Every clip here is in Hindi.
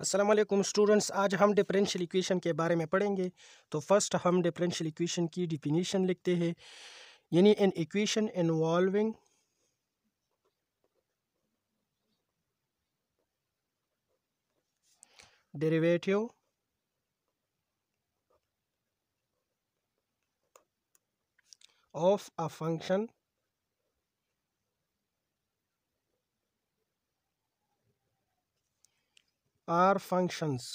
असलम स्टूडेंट्स आज हम डिफरेंशियल इक्वेशन के बारे में पढ़ेंगे तो फर्स्ट हम डिफरेंशियल इक्वेशन की डिफिनीशन लिखते हैं यानी an equation involving derivative of a function are functions.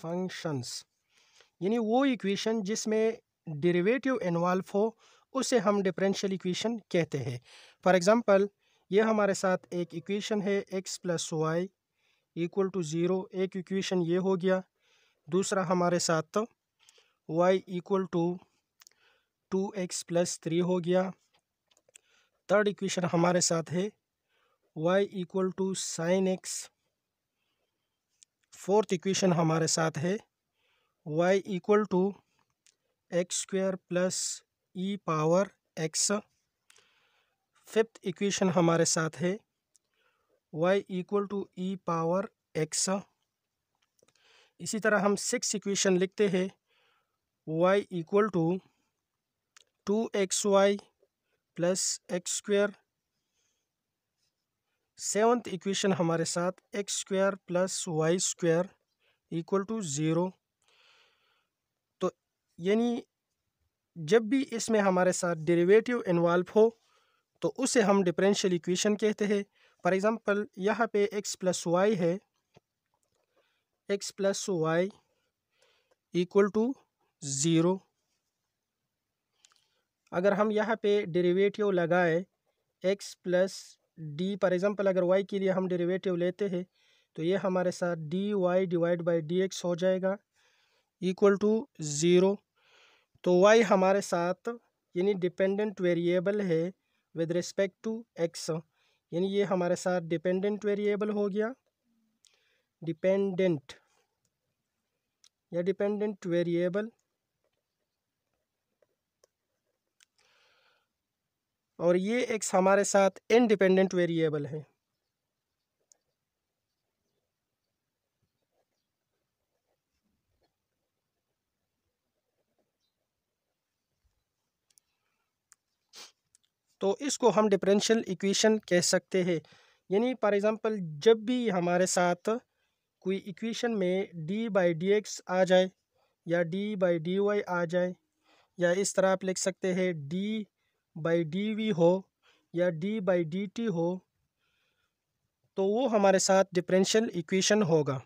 Functions यानी वो इक्वेशन जिसमें डेरिवेटिव इन्वॉल्व हो उसे हम डिफरेंशियल इक्वेशन कहते हैं फॉर एग्जांपल ये हमारे साथ एक इक्वेशन है x plus y equal to zero एक इक्वेशन ये हो गया दूसरा हमारे साथ y equal to two x plus three हो गया थर्ड इक्वेशन हमारे साथ है y equal to sine x fourth equation हमारे साथ है y equal to x square plus e power x fifth equation हमारे साथ है y equal to e power x इसी तरह हम सिक्स इक्वेशन लिखते हैं y equal to two x y plus x square seventh equation हमारे साथ x square plus y square equal to zero तो यानी जब भी इसमें हमारे साथ डेरिवेटिव इन्वॉल्व हो तो उसे हम डिफरेंशियल इक्वेशन कहते हैं फॉर एग्ज़ाम्पल यहाँ पे एक्स प्लस वाई है x plus y equal to zero अगर हम यहाँ पे डेरिवेटिव लगाएं x plus d for example अगर वाई के लिए हम डेरिवेटिव लेते हैं तो ये हमारे साथ d y divide by d x हो जाएगा इक्वल टू ज़ीरो तो वाई हमारे साथ यानी डिपेंडेंट वेरिएबल है विद रिस्पेक्ट टू एक्स यानी ये हमारे साथ डिपेंडेंट वेरिएबल हो गया डिपेंडेंट या डिपेंडेंट वेरिएबल और ये एक्स हमारे साथ इनडिपेंडेंट वेरिएबल है तो इसको हम डिफरेंशियल इक्वेशन कह सकते हैं यानी फॉर एग्ज़ाम्पल जब भी हमारे साथ कोई इक्वेशन में डी बाई डी एक्स आ जाए या डी बाई डी वाई आ जाए या इस तरह आप लिख सकते हैं डी बाई डी वी हो या डी बाई डी टी हो तो वो हमारे साथ डिफरेंशियल इक्वेशन होगा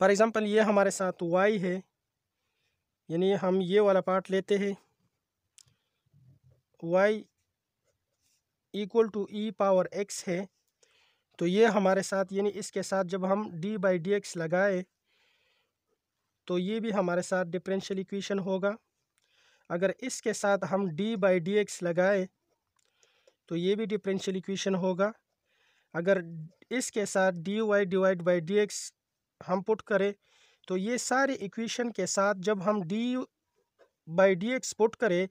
फॉर एग्ज़ाम्पल ये हमारे साथ वाई है यानी हम ये वाला पार्ट लेते हैं y equal to e power x है तो ये हमारे साथ यानी इसके साथ जब हम डी बाई डी एक्स लगाए तो ये भी हमारे साथ डिफरेंशियल इक्वेशन होगा अगर इसके साथ हम डी बाई डी एक्स लगाए तो ये भी डिफरेंशियल इक्वेशन होगा अगर इसके साथ d y divide by d x हम पुट करें तो ये सारे इक्वेशन के साथ जब हम d by d x put करें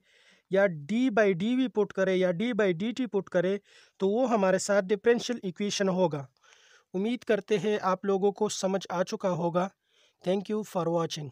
या d by d v put करें या d by d t put करें तो वो हमारे साथ डिफरेंशियल इक्वेशन होगा उम्मीद करते हैं आप लोगों को समझ आ चुका होगा थैंक यू फॉर वॉचिंग